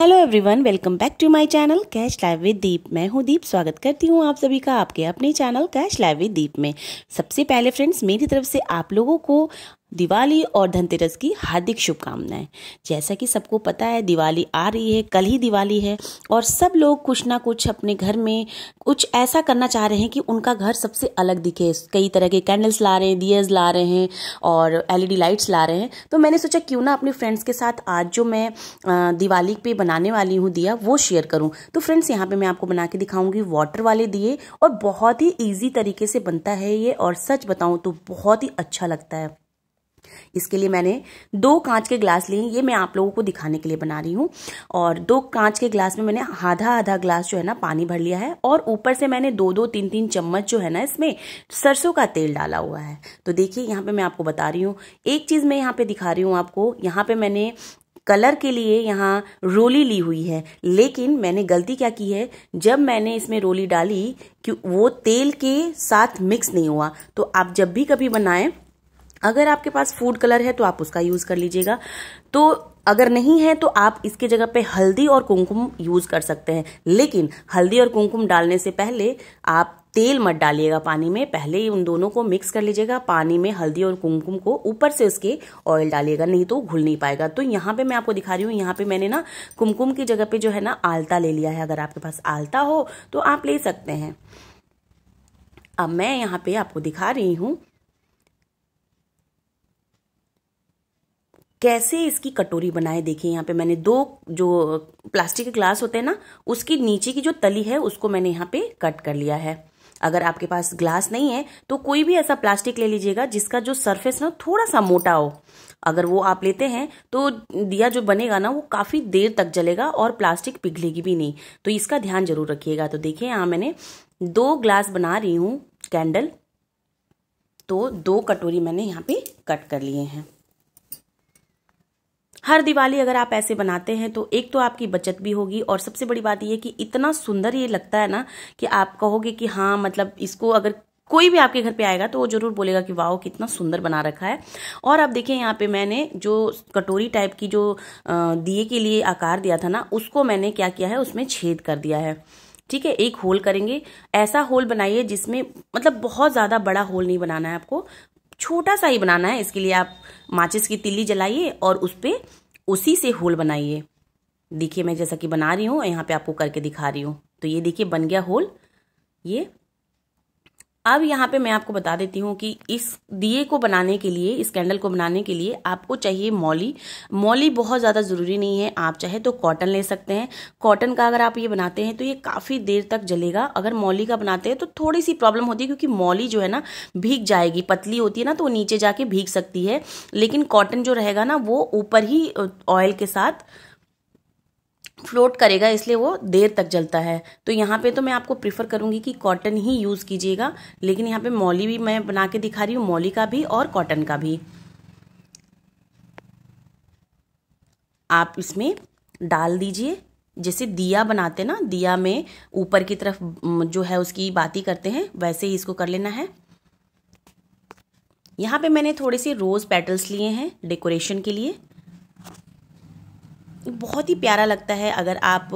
hello everyone welcome back to my channel cash live with Deep मैं हूं दीप स्वागत करती हूं आप सभी का आपके अपने channel cash live with Deep में सबसे पहले फ्रेंड्स मेरी तरफ से आप लोगों को दिवाली और धनतेरस की हार्दिक शुभकामनाएं जैसा कि सबको पता है दिवाली आ रही है कल ही दिवाली है और सब लोग कुछ ना कुछ अपने घर में कुछ ऐसा करना चाह रहे हैं कि उनका घर सबसे अलग दिखे कई तरह के कैंडल्स ला रहे हैं दियर्स ला रहे हैं और एलईडी लाइट्स ला रहे हैं तो मैंने सोचा क्यों ना अपने फ्रेंड्स के साथ आज जो मैं दिवाली पे बनाने वाली हूँ दिया वो शेयर करूँ तो फ्रेंड्स यहाँ पर मैं आपको बना के दिखाऊँगी वाटर वाले दिए और बहुत ही ईजी तरीके से बनता है ये और सच बताऊँ तो बहुत ही अच्छा लगता है इसके लिए मैंने दो कांच के ग्लास लिए ये मैं आप लोगों को दिखाने के लिए बना रही हूँ और दो कांच के ग्लास में मैंने आधा आधा ग्लास जो है ना पानी भर लिया है और ऊपर से मैंने दो दो तीन तीन चम्मच जो है ना इसमें सरसों का तेल डाला हुआ है तो देखिए यहाँ पे मैं आपको बता रही हूँ एक चीज़ मैं यहाँ पे दिखा रही हूँ आपको यहाँ पे मैंने कलर के लिए यहाँ रोली ली हुई है लेकिन मैंने गलती क्या की है जब मैंने इसमें रोली डाली कि वो तेल के साथ मिक्स नहीं हुआ तो आप जब भी कभी बनाएं अगर आपके पास फूड कलर है तो आप उसका यूज कर लीजिएगा तो अगर नहीं है तो आप इसके जगह पे हल्दी और कुमकुम यूज कर सकते हैं लेकिन हल्दी और कुमकुम डालने से पहले आप तेल मत डालिएगा पानी में पहले ही उन दोनों को मिक्स कर लीजिएगा पानी में हल्दी और कुमकुम को ऊपर से उसके ऑयल डालिएगा नहीं तो घुल नहीं पाएगा तो यहाँ पे मैं आपको दिखा रही हूँ यहाँ पे मैंने ना कुमकुम की जगह पे जो है ना आलता ले लिया है अगर आपके पास आलता हो तो आप ले सकते हैं अब मैं यहाँ पे आपको दिखा रही हूँ कैसे इसकी कटोरी बनाए देखिए यहाँ पे मैंने दो जो प्लास्टिक के ग्लास होते हैं ना उसकी नीचे की जो तली है उसको मैंने यहाँ पे कट कर लिया है अगर आपके पास ग्लास नहीं है तो कोई भी ऐसा प्लास्टिक ले लीजिएगा जिसका जो सरफेस ना थोड़ा सा मोटा हो अगर वो आप लेते हैं तो दिया जो बनेगा ना वो काफ़ी देर तक जलेगा और प्लास्टिक पिघलेगी भी नहीं तो इसका ध्यान जरूर रखिएगा तो देखिए यहाँ मैंने दो ग्लास बना रही हूं कैंडल तो दो कटोरी मैंने यहाँ पे कट कर लिए हैं हर दिवाली अगर आप ऐसे बनाते हैं तो एक तो आपकी बचत भी होगी और सबसे बड़ी बात यह कि इतना सुंदर ये लगता है ना कि आप कहोगे कि हाँ मतलब इसको अगर कोई भी आपके घर पे आएगा तो वो जरूर बोलेगा कि वाह कितना सुंदर बना रखा है और आप देखिए यहाँ पे मैंने जो कटोरी टाइप की जो दिए के लिए आकार दिया था ना उसको मैंने क्या किया है उसमें छेद कर दिया है ठीक है एक होल करेंगे ऐसा होल बनाइए जिसमें मतलब बहुत ज़्यादा बड़ा होल नहीं बनाना है आपको छोटा सा ही बनाना है इसके लिए आप माचिस की तिल्ली जलाइए और उस पर उसी से होल बनाइए देखिए मैं जैसा कि बना रही हूँ यहाँ पे आपको करके दिखा रही हूँ तो ये देखिए बन गया होल ये अब यहाँ पे मैं आपको बता देती हूँ कि इस दिए को बनाने के लिए इस कैंडल को बनाने के लिए आपको चाहिए मौली मौली बहुत ज़्यादा ज़रूरी नहीं है आप चाहे तो कॉटन ले सकते हैं कॉटन का अगर आप ये बनाते हैं तो ये काफ़ी देर तक जलेगा अगर मौली का बनाते हैं तो थोड़ी सी प्रॉब्लम होती है क्योंकि मौली जो है ना भीग जाएगी पतली होती है ना तो नीचे जाके भीग सकती है लेकिन कॉटन जो रहेगा ना वो ऊपर ही ऑयल के साथ फ्लोट करेगा इसलिए वो देर तक जलता है तो यहाँ पे तो मैं आपको प्रीफर करूँगी कि कॉटन ही यूज़ कीजिएगा लेकिन यहाँ पे मौली भी मैं बना के दिखा रही हूँ मौली का भी और कॉटन का भी आप इसमें डाल दीजिए जैसे दिया बनाते ना दिया में ऊपर की तरफ जो है उसकी बाती करते हैं वैसे ही इसको कर लेना है यहाँ पे मैंने थोड़े से रोज़ पेटल्स लिए हैं डेकोरेशन के लिए बहुत ही प्यारा लगता है अगर आप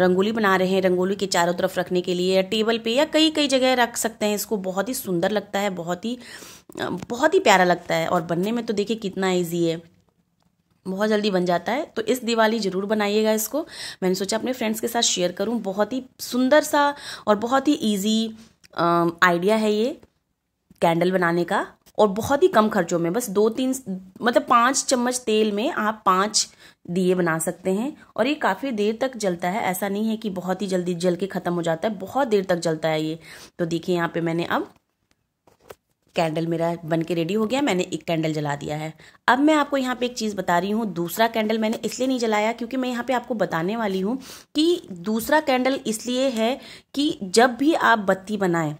रंगोली बना रहे हैं रंगोली के चारों तरफ रखने के लिए या टेबल पे या कई कई जगह रख सकते हैं इसको बहुत ही सुंदर लगता है बहुत ही बहुत ही प्यारा लगता है और बनने में तो देखिए कितना ईजी है बहुत जल्दी बन जाता है तो इस दिवाली ज़रूर बनाइएगा इसको मैंने सोचा अपने फ्रेंड्स के साथ शेयर करूँ बहुत ही सुंदर सा और बहुत ही ईजी आइडिया है ये कैंडल बनाने का और बहुत ही कम खर्चों में बस दो तीन मतलब पाँच चम्मच तेल में आप पाँच दिए बना सकते हैं और ये काफ़ी देर तक जलता है ऐसा नहीं है कि बहुत ही जल्दी जल के ख़त्म हो जाता है बहुत देर तक जलता है ये तो देखिए यहाँ पे मैंने अब कैंडल मेरा बन के रेडी हो गया मैंने एक कैंडल जला दिया है अब मैं आपको यहाँ पे एक चीज़ बता रही हूँ दूसरा कैंडल मैंने इसलिए नहीं जलाया क्योंकि मैं यहाँ पे आपको बताने वाली हूँ कि दूसरा कैंडल इसलिए है कि जब भी आप बत्ती बनाएं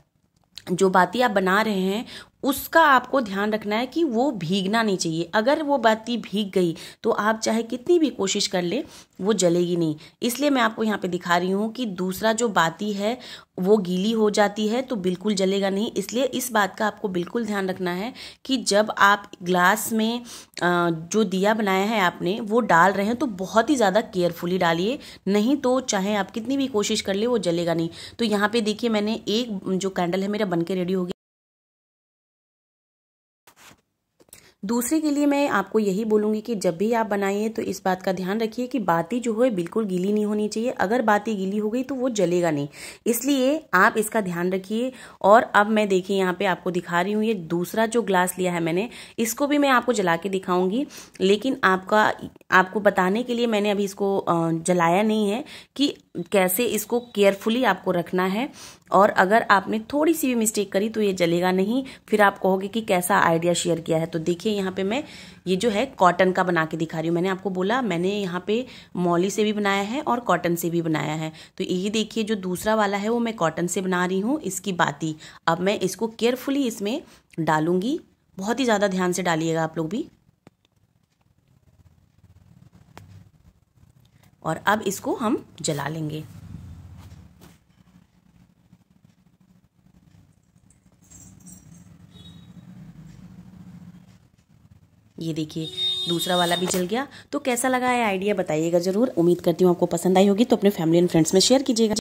जो बाती आप बना रहे हैं उसका आपको ध्यान रखना है कि वो भीगना नहीं चाहिए अगर वो बाती भीग गई तो आप चाहे कितनी भी कोशिश कर ले वो जलेगी नहीं इसलिए मैं आपको यहाँ पे दिखा रही हूँ कि दूसरा जो बाती है वो गीली हो जाती है तो बिल्कुल जलेगा नहीं इसलिए इस बात का आपको बिल्कुल ध्यान रखना है कि जब आप ग्लास में जो दिया बनाया है आपने वो डाल रहे हैं तो बहुत ही ज़्यादा केयरफुली डालिए नहीं तो चाहे आप कितनी भी कोशिश कर ले वो जलेगा नहीं तो यहाँ पे देखिए मैंने एक जो कैंडल है मेरा बन के रेडी हो गया दूसरे के लिए मैं आपको यही बोलूंगी कि जब भी आप बनाइए तो इस बात का ध्यान रखिए कि बाती जो है बिल्कुल गीली नहीं होनी चाहिए अगर बाती गीली हो गई तो वो जलेगा नहीं इसलिए आप इसका ध्यान रखिए और अब मैं देखिए यहाँ पे आपको दिखा रही हूँ ये दूसरा जो ग्लास लिया है मैंने इसको भी मैं आपको जला के दिखाऊंगी लेकिन आपका आपको बताने के लिए मैंने अभी इसको जलाया नहीं है कि कैसे इसको केयरफुली आपको रखना है और अगर आपने थोड़ी सी भी मिस्टेक करी तो ये जलेगा नहीं फिर आप कहोगे कि कैसा आइडिया शेयर किया है तो देखिए यहाँ पे मैं ये जो है कॉटन का बना के दिखा रही हूँ मैंने आपको बोला मैंने यहाँ पे मौली से भी बनाया है और कॉटन से भी बनाया है तो ये देखिए जो दूसरा वाला है वो मैं कॉटन से बना रही हूँ इसकी बाती अब मैं इसको केयरफुली इसमें डालूंगी बहुत ही ज़्यादा ध्यान से डालिएगा आप लोग भी और अब इसको हम जला लेंगे ये देखिए दूसरा वाला भी जल गया तो कैसा लगा है आइडिया बताइएगा ज़रूर उम्मीद करती हूँ आपको पसंद आई होगी तो अपने फैमिली एंड फ्रेंड्स में शेयर कीजिएगा